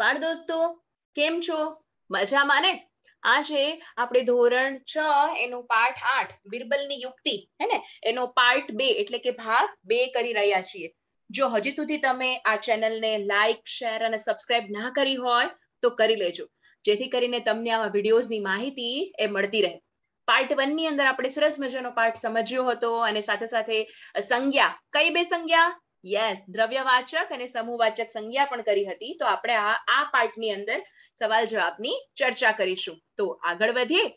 બાળ દોસ્તો કેમ છો મજામાં ને આજે આપણે ધોરણ છ એનો પાઠ આઠ બિરબલની યુક્તિ હે ને એનો પાર્ટ બે એટલે કે ભાગ બે કરી રહ્યા છીએ જો હજી સુધી તમે આ ચેનલને લાઈક શેર અને સબસ્ક્રાઇબ ના કરી હોય તો કરી લેજો જેથી કરીને તમને આવા વિડીયોઝની માહિતી એ મળતી રહે પાર્ટ વનની અંદર આપણે સરસ મજાનો પાઠ સમજ્યો હતો અને સાથે સાથે સંજ્ઞા કઈ બે સંજ્ઞા યસ દ્રવ્યવાચક અને સમૂહવાચક સંજ્ઞા પણ કરી હતી તો આપણે આ આ પાઠની અંદર સવાલ જવાબની ચર્ચા કરીશું તો આગળ વધીએ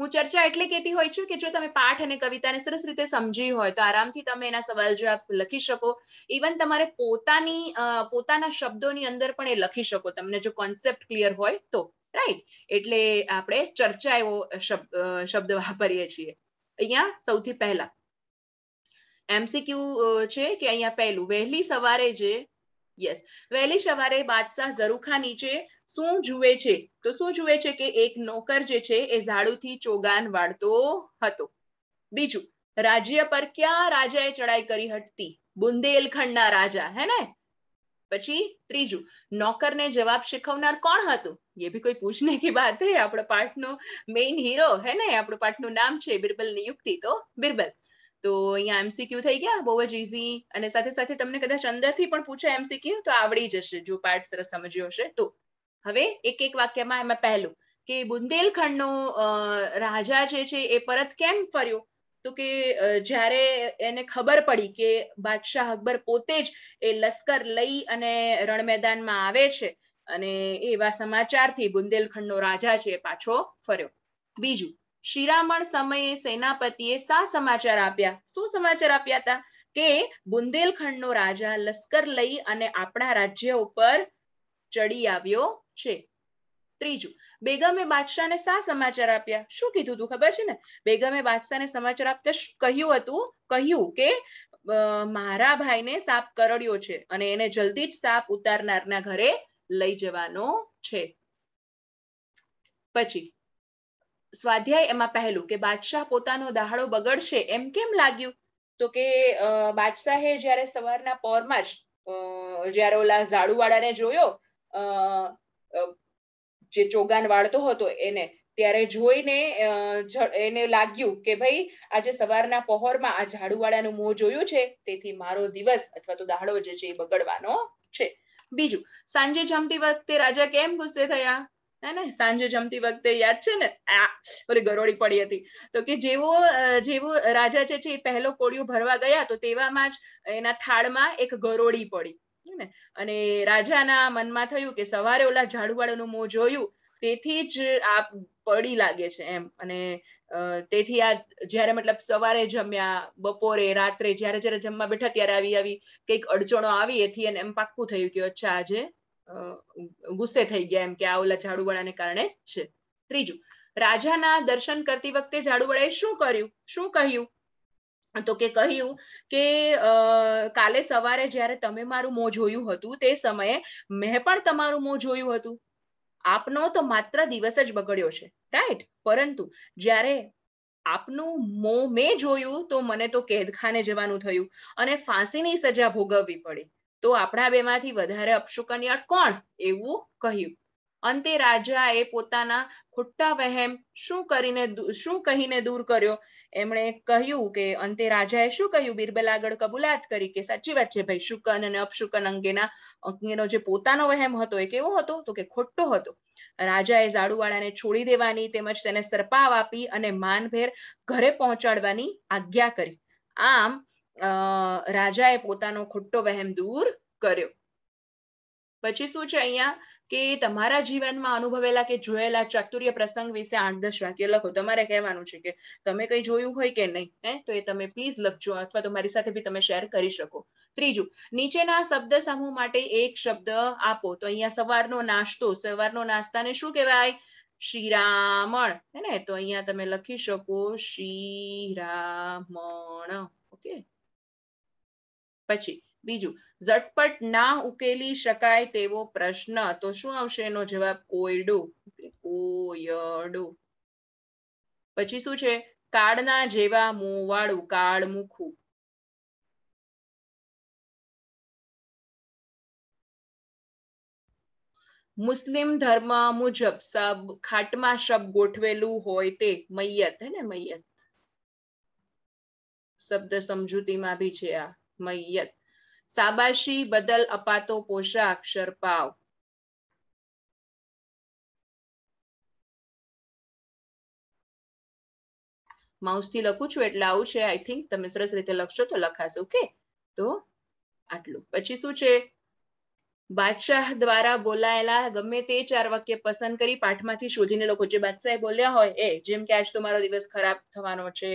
હું ચર્ચા એટલે કહેતી હોય છું કે જો તમે પાઠ અને કવિતાને સરસ રીતે સમજી હોય તો આરામથી તમે એના સવાલ જવાબ લખી શકો ઇવન તમારે પોતાની પોતાના શબ્દોની અંદર પણ એ લખી શકો તમને જો કોન્સેપ્ટ ક્લિયર હોય તો રાઈટ એટલે આપણે ચર્ચા એવો શબ્દ વાપરીએ છીએ અહીંયા સૌથી પહેલા એમસીક્યુ છે કે અહીંયા પહેલું વહેલી સવારે જે યસ વહેલી સવારે બાદશાહ ઝરૂખા નીચે શું જુએ છે તો શું જુએ છે કે એક નોકર જે છે એ ઝાડુથી ચોગાન વાળતો હતો બીજું રાજ્ય પર ક્યાં રાજાએ ચડાઈ કરી હતી બુંદેલખંડના રાજા હે ને પછી ત્રીજું નોકરને જવાબ શીખવનાર કોણ હતું એ ભી કોઈ પૂછને કી વાત આપણો પાઠનો મેઇન હીરો હે ને આપણો પાઠનું નામ છે બિરબલની નિયુક્તિ તો બિરબલ તો અહીંયા એમસીક્યુ થઈ ગયા બહુ જ ઇઝી અને સાથે સાથે તમને કદાચ અંદરથી પણ પૂછે એમસીક્યુ તો આવડી જશે જો પાર્ટ સરસ સમજ્યો હશે તો હવે એક એક વાક્યમાં એમાં પહેલું કે બુંદેલખંડનો રાજા જે છે એ પરત કેમ ફર્યો તો કે જ્યારે એને ખબર પડી કે બાદશાહ અકબર પોતે જ એ લશ્કર લઈ અને રણ મેદાનમાં આવે છે અને એવા સમાચારથી બુંદેલખંડનો રાજા છે પાછો ફર્યો બીજું શિરામણ સમયે સેનાપતિએ સા સમાચાર આપ્યા શું સમાચાર આપ્યા હતા કે બુંદેલખંડનો રાજા લશ્કર લઈ અને આપણા રાજ્ય ઉપર ચડી આવ્યો છે ત્રીજું બેગમે બાદશાહને સા સમાચાર આપ્યા શું કીધું હતું ખબર છે ને બેગમે બાદશાહને સમાચાર આપતા કહ્યું હતું કહ્યું કે મારા ભાઈને સાપ કરડ્યો છે અને એને જલ્દી જ સાપ ઉતારનારના ઘરે લઈ જવાનો છે પછી સ્વાધ્યાય એમાં પહેલું કે બાદશાહ પોતાનો દહાડો બગડશે એમ કેમ લાગ્યું તો કે બાદશાહે જ્યારે સવારના પોરમાં જ જ્યારે ઓલા ઝાડુવાળાને જોયો જે ચોગાન વાળતો હતો એને ત્યારે જોઈને એને લાગ્યું કે ભાઈ આજે સવારના પહોરમાં આ ઝાડુવાળાનું મોં જોયું છે તેથી મારો દિવસ અથવા તો દહાડો જે છે એ બગડવાનો છે બીજું સાંજે જમતી વખતે રાજા કેમ ગુસ્સે થયા હે ને સાંજે જમતી વખતે યાદ છે ને આ ઓલી ગરોળી પડી હતી તો કે જેવો જેવો રાજા જે છે એ પહેલો કોળિયો ભરવા ગયા તો તેવામાં જ એના થાળમાં એક ગરોળી પડી ને અને રાજાના મનમાં થયું કે સવારે ઓલા ઝાડુવાળાનું મોં જોયું તેથી જ આ પડી લાગે છે એમ અને તેથી આ જ્યારે મતલબ સવારે જમ્યા બપોરે રાત્રે જ્યારે જ્યારે જમવા બેઠા ત્યારે આવી આવી કઈક અડચણો આવી એથી એને એમ પાક્કું થયું કે અચ્છા આજે ગુસ્સે થઈ ગયા એમ કે આ ઓલા ઝાડુવાળાને કારણે છે ત્રીજું રાજાના દર્શન કરતી વખતે ઝાડુવાળાએ શું કર્યું શું કહ્યું તો કે કહ્યું કે કાલે સવારે જ્યારે તમે મારું મોં જોયું હતું તે સમયે મેં પણ તમારું મોં જોયું હતું આપનો તો માત્ર દિવસ જ બગડ્યો છે રાઈટ પરંતુ જ્યારે આપનું મોં મેં જોયું તો મને તો કેદખાને જવાનું થયું અને ફાંસીની સજા ભોગવવી પડી તો આપણા બેમાંથી વધારે અપશુકન્યાળ કોણ એવું કહ્યું અંતે રાજાએ પોતાના ખોટા વહેમ શું કરીને શું કહીને દૂર કર્યો એમણે કહ્યું કે અંતે રાજાએ શું કહ્યું બિરબલ આગળ કબૂલાત કરી કે સાચી વાત છે ભાઈ શુકન અને અપશુકન અંગેના અંગેનો જે પોતાનો વહેમ હતો એ કેવો હતો તો કે ખોટો હતો રાજાએ ઝાડુવાળાને છોડી દેવાની તેમજ તેને સરપાવ આપી અને માનભેર ઘરે પહોંચાડવાની આજ્ઞા કરી આમ રાજાએ પોતાનો ખોટો વહેમ દૂર કર્યો પછી શું છે અહીંયા કે તમારા જીવનમાં અનુભવેલા કે જોયેલા ચાતુર્ય પ્રસંગ વિશે આઠ દસ વાક્ય લખો તમારે કહેવાનું છે કે તમે કઈ જોયું હોય કે નહીં હે તો એ તમે પ્લીઝ લખજો અથવા તો મારી સાથે બી તમે શેર કરી શકો ત્રીજું નીચેના શબ્દ સમૂહ માટે એક શબ્દ આપો તો અહીંયા સવારનો નાસ્તો સવારનો નાસ્તાને શું કહેવાય શ્રીરામણ હે ને તો અહીંયા તમે લખી શકો શ્રીરામણ ઓકે પછી બીજું ઝટપટ ના ઉકેલી શકાય તેવો પ્રશ્ન તો શું આવશે એનો જવાબ કોયડો કોયડો પછી શું છે કાળના જેવા મોવાળું કાળમુખું મુસ્લિમ ધર્મ મુજબ સબ ખાટમાં શબ ગોઠવેલું હોય તે મૈયત હે ને મૈયત શબ્દ સમજૂતીમાં બી છે આ મૈયત સાબાશી બદલ અપાતો પોશાક શરપાવ માઉસથી લખું છું એટલે આવું છે આઈ થિંક તમે સરસ રીતે લખશો તો લખાશે ઓકે તો આટલું પછી શું છે બાદશાહ દ્વારા બોલાયેલા ગમે તે ચાર વાક્ય પસંદ કરી પાઠમાંથી શોધીને લોકો જે બાદશાહે બોલ્યા હોય એ જેમ કે આજ તો મારો દિવસ ખરાબ થવાનો છે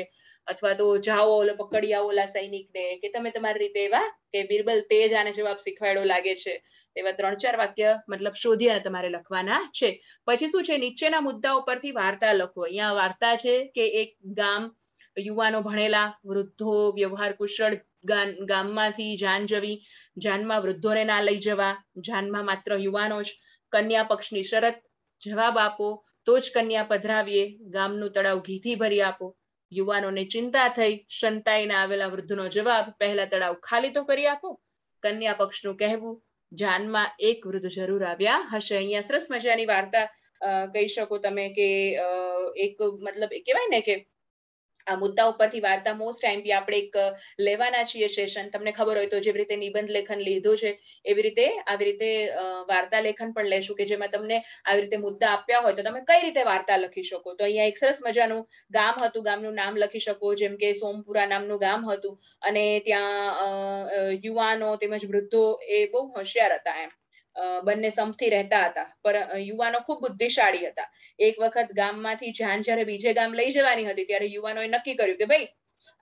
અથવા તો જાઓ ઓલો પકડી આવો ઓલા સૈનિક ને કે તમે તમારી રીતે એવા કે બિરબલ તેજ આને જવાબ શીખવાડ્યો લાગે છે એવા ત્રણ ચાર વાક્ય મતલબ શોધી અને તમારે લખવાના છે પછી શું છે નીચેના મુદ્દા ઉપરથી વાર્તા લખો અહીંયા વાર્તા છે કે એક ગામ યુવાનો ભણેલા વૃદ્ધો વ્યવહાર કુશળ ગામમાંથી જાન જવી જાનમાં વૃદ્ધોને ના લઈ જવા જાનમાં માત્ર યુવાનો જ કન્યા પક્ષની શરત જવાબ આપો તો જ કન્યા પધરાવીએ ગામનું તળાવ ઘીથી ભરી આપો યુવાનોને ચિંતા થઈ સંતાઈને આવેલા વૃદ્ધનો જવાબ પહેલા તળાવ ખાલી તો કરી આપો કન્યા પક્ષનું કહેવું જાનમાં એક વૃદ્ધ જરૂર આવ્યા હશે અહીંયા સરસ મજાની વાર્તા કહી શકો તમે કે એક મતલબ કહેવાય ને કે આ મુદ્દા ઉપરથી વાર્તા મોસ્ટ ટાઈમ બી આપણે એક લેવાના છીએ સેશન તમને ખબર હોય તો જેવી રીતે નિબંધ લેખન લીધું છે એવી રીતે આવી રીતે વાર્તા લેખન પણ લેશું કે જેમાં તમને આવી રીતે મુદ્દા આપ્યા હોય તો તમે કઈ રીતે વાર્તા લખી શકો તો અહીંયા એક સરસ મજાનું ગામ હતું ગામનું નામ લખી શકો જેમ કે સોમપુરા નામનું ગામ હતું અને ત્યાં યુવાનો તેમજ વૃદ્ધો એ બહુ હોશિયાર હતા એમ બંને સમથી રહેતા હતા પર યુવાનો ખૂબ બુદ્ધિશાળી હતા એક વખત ગામમાંથી જાન જ્યારે બીજે ગામ લઈ જવાની હતી ત્યારે યુવાનોએ નક્કી કર્યું કે ભાઈ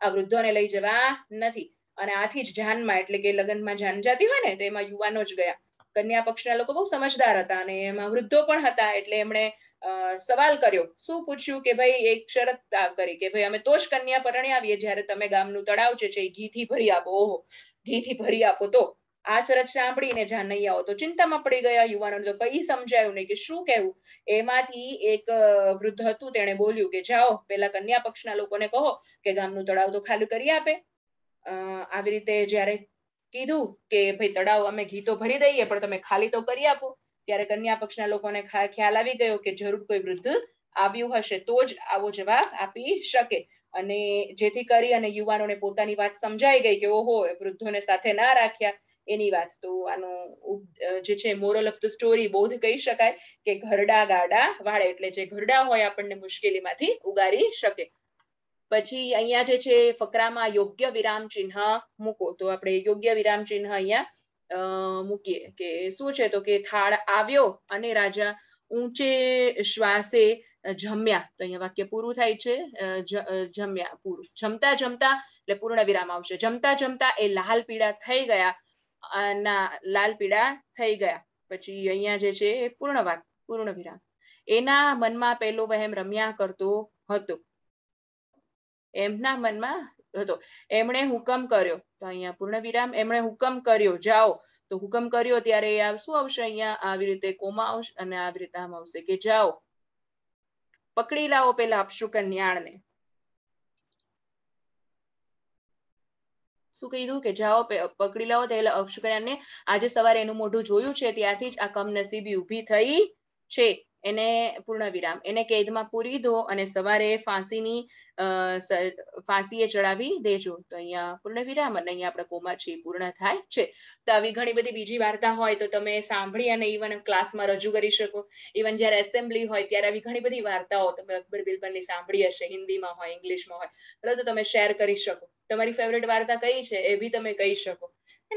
આ વૃદ્ધોને લઈ જવા નથી અને આથી જ જાનમાં એટલે કે લગ્નમાં જાન જાતી હોય ને તો એમાં યુવાનો જ ગયા કન્યા પક્ષના લોકો બહુ સમજદાર હતા અને એમાં વૃદ્ધો પણ હતા એટલે એમણે સવાલ કર્યો શું પૂછ્યું કે ભાઈ એક શરત કરી કે ભાઈ અમે તો જ કન્યા પરણી આવીએ જ્યારે તમે ગામનું તળાવ છે એ ઘીથી ભરી આપો ઓહો ઘીથી ભરી આપો તો આ શરત સાંભળીને જાનૈયાઓ તો ચિંતામાં પડી ગયા યુવાનોને તો કઈ સમજાયું નહીં કે શું કહેવું એમાંથી એક વૃદ્ધ હતું તેણે બોલ્યું કે જાઓ પેલા કન્યા પક્ષના લોકોને કહો કે ગામનું તળાવ તો ખાલી કરી આપે આવી રીતે જ્યારે કીધું કે ભાઈ તળાવ અમે ઘી તો ભરી દઈએ પણ તમે ખાલી તો કરી આપો ત્યારે કન્યા પક્ષના લોકોને ખ્યાલ આવી ગયો કે જરૂર કોઈ વૃદ્ધ આવ્યું હશે તો જ આવો જવાબ આપી શકે અને જેથી કરી અને યુવાનોને પોતાની વાત સમજાઈ ગઈ કે ઓહો વૃદ્ધોને સાથે ના રાખ્યા એની વાત તો આનું જે છે મોરલ ઓફ ધ સ્ટોરી બોધ કહી શકાય કે ઘરડા ગાડા વાળે એટલે જે ઘરડા હોય આપણને મુશ્કેલીમાંથી ઉગારી શકે પછી અહીંયા જે છે ફકરામાં યોગ્ય વિરામ ચિહ્ન મૂકો તો આપણે યોગ્ય વિરામ ચિહ્ન અહીંયા મૂકીએ કે શું છે તો કે થાળ આવ્યો અને રાજા ઊંચે શ્વાસે જમ્યા તો અહીંયા વાક્ય પૂરું થાય છે જમ્યા પૂરું જમતા જમતા એટલે પૂર્ણ વિરામ આવશે જમતા જમતા એ લાલ પીળા થઈ ગયા ના લાલ પીળા થઈ ગયા પછી અહીંયા જે છે પૂર્ણ વાક પૂર્ણ વિરામ એના મનમાં પહેલો વહેમ રમ્યા કરતો હતો એમના મનમાં હતો એમણે હુકમ કર્યો તો અહીંયા પૂર્ણ વિરામ એમણે હુકમ કર્યો જાઓ તો હુકમ કર્યો ત્યારે એ શું આવશે અહીંયા આવી રીતે કોમા આવશે અને આવી રીતે આમ આવશે કે જાઓ પકડી લાવો પેલા અપશુકન ન્યાણને શું કીધું કે જાઓ પકડી લાવો તે અપશુકન્યાને આજે સવારે એનું મોઢું જોયું છે ત્યારથી જ આ કમનસીબી ઊભી થઈ છે એને પૂર્ણ વિરામ એને કેદમાં પૂરી દો અને સવારે ફાંસીની ફાંસીએ ચડાવી દેજો તો અહીંયા પૂર્ણ વિરામ અને અહીંયા આપણે કોમા છે પૂર્ણ થાય છે તો આવી ઘણી બધી બીજી વાર્તા હોય તો તમે સાંભળી અને ઇવન ક્લાસમાં રજૂ કરી શકો ઇવન જ્યારે એસેમ્બલી હોય ત્યારે આવી ઘણી બધી વાર્તાઓ તમે અકબર બિલબલની સાંભળી હશે હિન્દીમાં હોય ઇંગ્લિશમાં હોય બરાબર તો તમે શેર કરી શકો તમારી ફેવરેટ વાર્તા કઈ છે એ બી તમે કહી શકો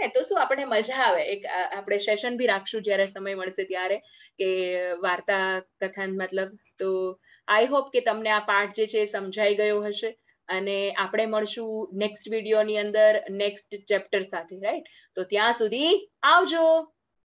ને તો શું આપણે મજા આવે એક આપણે સેશન બી રાખશું જ્યારે સમય મળશે ત્યારે કે વાર્તા કથન મતલબ તો આઈ હોપ કે તમને આ પાઠ જે છે એ સમજાઈ ગયો હશે અને આપણે મળશું નેક્સ્ટ વિડીયોની અંદર નેક્સ્ટ ચેપ્ટર સાથે રાઈટ તો ત્યાં સુધી આવજો